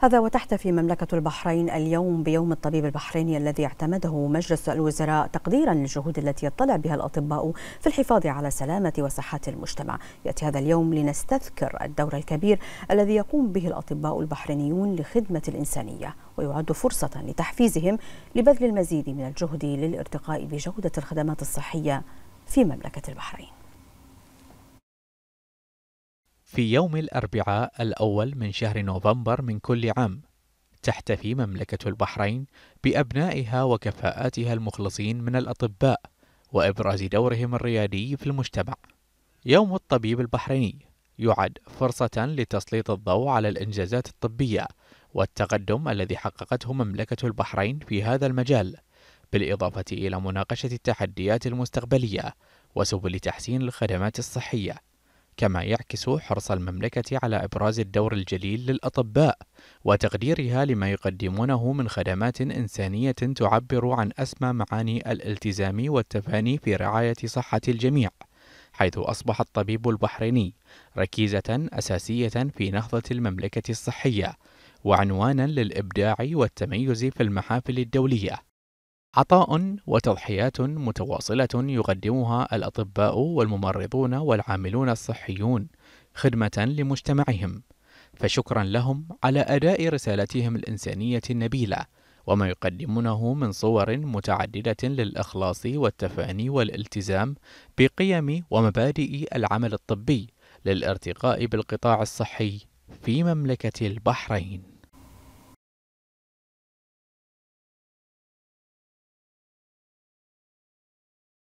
هذا وتحتفي مملكة البحرين اليوم بيوم الطبيب البحريني الذي اعتمده مجلس الوزراء تقديرا للجهود التي يطلع بها الأطباء في الحفاظ على سلامة وصحة المجتمع يأتي هذا اليوم لنستذكر الدور الكبير الذي يقوم به الأطباء البحرينيون لخدمة الإنسانية ويعد فرصة لتحفيزهم لبذل المزيد من الجهد للارتقاء بجودة الخدمات الصحية في مملكة البحرين في يوم الأربعاء الأول من شهر نوفمبر من كل عام تحتفي مملكة البحرين بأبنائها وكفاءاتها المخلصين من الأطباء وإبراز دورهم الريادي في المجتمع. يوم الطبيب البحريني يعد فرصة لتسليط الضوء على الإنجازات الطبية والتقدم الذي حققته مملكة البحرين في هذا المجال، بالإضافة إلى مناقشة التحديات المستقبلية وسبل تحسين الخدمات الصحية. كما يعكس حرص المملكة على إبراز الدور الجليل للأطباء وتقديرها لما يقدمونه من خدمات إنسانية تعبر عن أسمى معاني الالتزام والتفاني في رعاية صحة الجميع حيث أصبح الطبيب البحريني ركيزة أساسية في نهضة المملكة الصحية وعنوانا للإبداع والتميز في المحافل الدولية عطاء وتضحيات متواصلة يقدمها الأطباء والممرضون والعاملون الصحيون خدمة لمجتمعهم، فشكرا لهم على أداء رسالتهم الإنسانية النبيلة وما يقدمونه من صور متعددة للإخلاص والتفاني والالتزام بقيم ومبادئ العمل الطبي للارتقاء بالقطاع الصحي في مملكة البحرين.